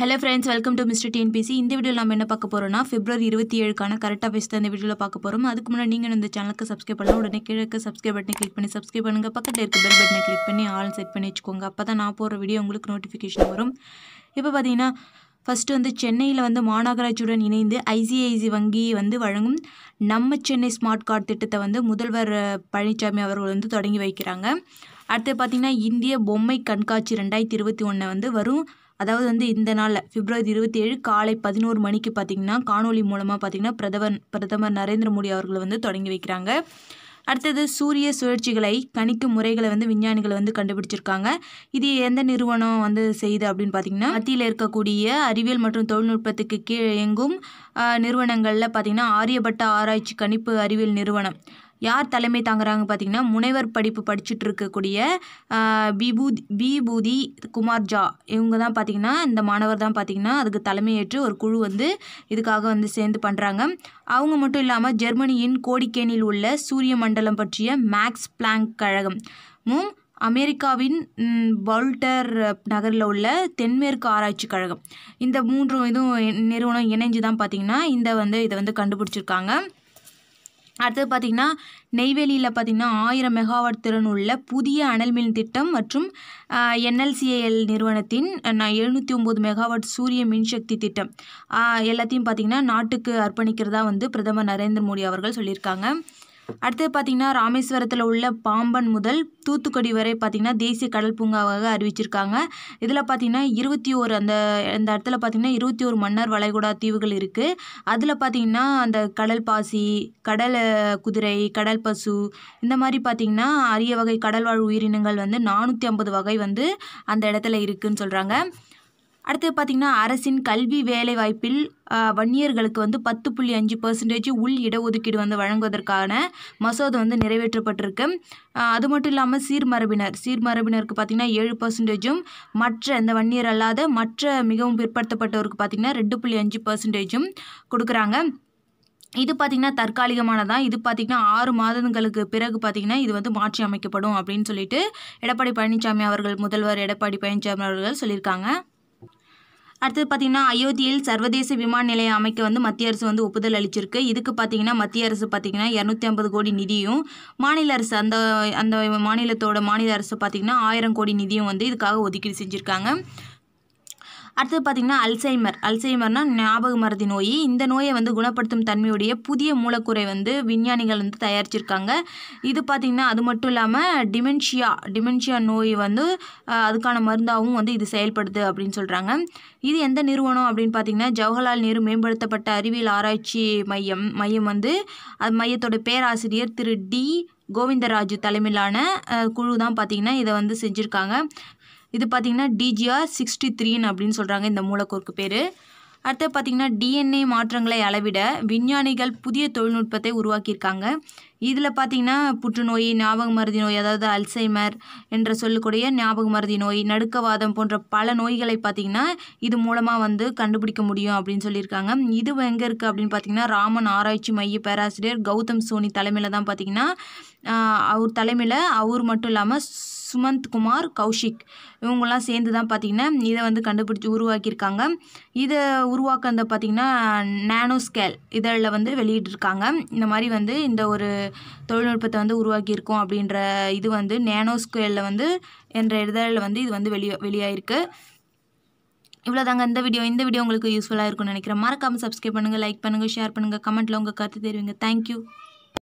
hello friends welcome to mister TNPSC இந்த வீடியோவில் நம்ம என்ன பார்க்க போகிறோம்னா பிப்ரவரி இருபத்தி ஏழுக்கான கரெக்டாக பேசி தான் இந்த வீடியோவில் பார்க்க போகிறோம் அதுக்கு முன்னாடி நீங்கள் இந்த சேனலுக்கு சப்ஸ்கிரைப் பண்ணலாம் உடனே கீழே இருக்க சப்ஸ்கிரைப் பட்டனை கிளிக் பண்ணி சப்ஸ்கிரைப் பண்ணுங்கள் பக்கத்தில் இருக்க பெல் பட்டனை கிளிக் பண்ணி ஆல் செட் பண்ணி வச்சுக்கோங்க அப்போ தான் நான் போகிற வீடியோ உங்களுக்கு நோட்டிஃபிகேஷன் வரும் இப்போ பார்த்தீங்கன்னா ஃபஸ்ட்டு வந்து சென்னையில் வந்து மாநகராட்சியுடன் இணைந்து ஐசிஐசி வங்கி வந்து வழங்கும் நம்ம சென்னை ஸ்மார்ட் கார்டு திட்டத்தை வந்து முதல்வர் பழனிசாமி அவர்கள் வந்து தொடங்கி வைக்கிறாங்க அடுத்து பார்த்தீங்கன்னா இந்திய பொம்மை கண்காட்சி ரெண்டாயிரத்தி இருபத்தி ஒன்று வந்து வரும் அதாவது வந்து இந்த நாளில் பிப்ரவரி இருபத்தி ஏழு காலை பதினோரு மணிக்கு பார்த்திங்கன்னா காணொலி மூலமாக பார்த்திங்கன்னா பிரதமர் பிரதமர் நரேந்திர மோடி அவர்களை வந்து தொடங்கி வைக்கிறாங்க அடுத்தது சூரிய சுழற்சிகளை கணிக்கும் முறைகளை வந்து விஞ்ஞானிகளை வந்து கண்டுபிடிச்சிருக்காங்க இது எந்த நிறுவனம் வந்து செய்யுது அப்படின்னு பார்த்தீங்கன்னா மத்தியில் இருக்கக்கூடிய அறிவியல் மற்றும் தொழில்நுட்பத்துக்கு கீழ் இயங்கும் நிறுவனங்களில் பார்த்திங்கன்னா ஆரியபட்ட ஆராய்ச்சி கணிப்பு அறிவியல் நிறுவனம் யார் தலைமை தாங்குறாங்க பார்த்தீங்கன்னா முனைவர் படிப்பு படிச்சுட்டு இருக்கக்கூடிய பிபூதி பிபூதி குமார் ஜா இவங்க தான் பார்த்திங்கன்னா இந்த மாணவர் தான் பார்த்திங்கன்னா அதுக்கு தலைமையேற்று ஒரு குழு வந்து இதுக்காக வந்து சேர்ந்து பண்ணுறாங்க அவங்க மட்டும் இல்லாமல் ஜெர்மனியின் கோடிக்கேனில் உள்ள சூரிய மண்டலம் பற்றிய மேக்ஸ் பிளாங்க் கழகமும் அமெரிக்காவின் பவுல்டர் நகரில் உள்ள தென்மேற்கு ஆராய்ச்சி கழகம் இந்த மூன்று இதுவும் நிறுவனம் இணைஞ்சு தான் பார்த்திங்கன்னா இந்த வந்து இதை வந்து கண்டுபிடிச்சிருக்காங்க அடுத்தது பார்த்திங்கன்னா நெய்வேலியில் பார்த்திங்கன்னா ஆயிரம் மெகாவாட் திறன் உள்ள புதிய அனல் மின் திட்டம் மற்றும் என்எல்சிஏஎல் நிறுவனத்தின் எழுநூற்றி ஒம்பது மெகாவாட் சூரிய மின்சக்தி திட்டம் எல்லாத்தையும் பார்த்திங்கன்னா நாட்டுக்கு அர்ப்பணிக்கிறதா வந்து பிரதமர் நரேந்திர மோடி அவர்கள் சொல்லியிருக்காங்க அடுத்தது பார்த்திங்கன்னா ராமேஸ்வரத்தில் உள்ள பாம்பன் முதல் தூத்துக்குடி வரை பார்த்திங்கன்னா தேசிய கடல் பூங்காவாக அறிவிச்சிருக்காங்க இதில் பார்த்திங்கன்னா இருபத்தி ஓரு அந்த அந்த இடத்துல பார்த்திங்கன்னா இருபத்தி ஒரு மன்னர் வளைகுடா தீவுகள் இருக்குது அதில் பார்த்திங்கன்னா அந்த கடல் பாசி கடல் குதிரை கடல் பசு இந்த மாதிரி பார்த்திங்கன்னா அரிய வகை கடல் வாழ் உயிரினங்கள் வந்து நானூற்றி ஐம்பது வகை வந்து அந்த இடத்துல இருக்குதுன்னு சொல்கிறாங்க அடுத்தது பார்த்திங்கன்னா அரசின் கல்வி வேலைவாய்ப்பில் வன்னியர்களுக்கு வந்து பத்து புள்ளி அஞ்சு பர்சன்டேஜ் உள் இடஒதுக்கீடு வந்து வழங்குவதற்கான மசோதா வந்து நிறைவேற்றப்பட்டிருக்கு அது மட்டும் இல்லாமல் சீர்மரபினர் சீர்மரபினருக்கு பார்த்திங்கன்னா ஏழு பர்சன்டேஜும் மற்ற இந்த வன்னியர் அல்லாத மற்ற மிகவும் பிற்படுத்தப்பட்டவருக்கு பார்த்திங்கன்னா ரெண்டு புள்ளி அஞ்சு பர்சன்டேஜும் கொடுக்குறாங்க இது பார்த்திங்கன்னா தற்காலிகமானதான் இது பார்த்திங்கன்னா ஆறு மாதங்களுக்கு பிறகு பார்த்திங்கன்னா இது வந்து மாற்றி அமைக்கப்படும் அப்படின்னு சொல்லிட்டு எடப்பாடி பழனிசாமி அவர்கள் முதல்வர் எடப்பாடி பழனிசாமி அவர்கள் சொல்லியிருக்காங்க அடுத்தது பார்த்திங்கன்னா அயோத்தியில் சர்வதேச விமான நிலையம் அமைக்க வந்து மத்திய அரசு வந்து ஒப்புதல் அளிச்சிருக்கு இதுக்கு பார்த்திங்கன்னா மத்திய அரசு பார்த்திங்கன்னா இரநூத்தி ஐம்பது கோடி நிதியும் மாநில அரசு அந்த அந்த மாநிலத்தோட மாநில அரசு பார்த்திங்கன்னா ஆயிரம் கோடி நிதியும் வந்து இதுக்காக ஒதுக்கீடு செஞ்சுருக்காங்க அடுத்தது பார்த்திங்கன்னா அல்சைமர் அல்சைமர்னால் ஞாபக மருதி நோய் இந்த நோயை வந்து குணப்படுத்தும் தன்மையுடைய புதிய மூலக்குறை வந்து விஞ்ஞானிகள் வந்து தயாரிச்சிருக்காங்க இது பார்த்திங்கன்னா அது மட்டும் இல்லாமல் டிமென்ஷியா டிமென்ஷியா நோய் வந்து அதுக்கான மருந்தாகவும் வந்து இது செயல்படுது அப்படின்னு சொல்கிறாங்க இது எந்த நிறுவனம் அப்படின்னு பார்த்திங்கன்னா ஜவஹர்லால் நேரு மேம்படுத்தப்பட்ட அறிவியல் ஆராய்ச்சி மையம் மையம் வந்து அது மையத்தோட பேராசிரியர் திரு டி கோவிந்தராஜு தலைமையிலான குழு தான் பார்த்திங்கன்னா இதை வந்து செஞ்சுருக்காங்க இது பார்த்திங்கன்னா டிஜிஆர் சிக்ஸ்டி த்ரீன்னு அப்படின்னு சொல்கிறாங்க இந்த மூலக்கூறுக்கு பேர் அடுத்து பார்த்திங்கன்னா டிஎன்ஏ மாற்றங்களை அளவிட விஞ்ஞானிகள் புதிய தொழில்நுட்பத்தை உருவாக்கியிருக்காங்க இதில் பார்த்திங்கன்னா புற்றுநோய் ஞாபக மருதி நோய் அதாவது அல்சைமர் என்ற சொல்லக்கூடிய ஞாபக மருதி நோய் நடுக்கவாதம் போன்ற பல நோய்களை பார்த்திங்கன்னா இது மூலமாக வந்து கண்டுபிடிக்க முடியும் அப்படின்னு சொல்லியிருக்காங்க இது எங்கே இருக்குது அப்படின்னு பார்த்திங்கன்னா ராமன் ஆராய்ச்சி மைய பேராசிரியர் கௌதம் சோனி தலைமையில் தான் பார்த்திங்கன்னா அவர் தலைமையில் அவர் மட்டும் இல்லாமல் சுமந்த் குமார் கௌஷிக் இவங்கெல்லாம் சேர்ந்து தான் பார்த்திங்கன்னா இதை வந்து கண்டுபிடிச்சி உருவாக்கியிருக்காங்க இதை உருவாக்குறத பார்த்திங்கன்னா நேனோ ஸ்கேல் இதழில் வந்து வெளியிட்டிருக்காங்க இந்த மாதிரி வந்து இந்த ஒரு தொழில்நுட்பத்தை வந்து உருவாக்கியிருக்கோம் அப்படின்ற இது வந்து நேனோ ஸ்கேலில் வந்து என்ற இதழில் வந்து இது வந்து வெளியே இவ்வளோ இவ்வளோதாங்க இந்த வீடியோ இந்த வீடியோ உங்களுக்கு யூஸ்ஃபுல்லாக இருக்கும்னு நினைக்கிறேன் மறக்காமல் சப்ஸ்கிரைப் பண்ணுங்கள் லைக் பண்ணுங்கள் ஷேர் பண்ணுங்கள் கமெண்ட்டில் உங்கள் கருத்து தெரிவிங்க தேங்க்யூ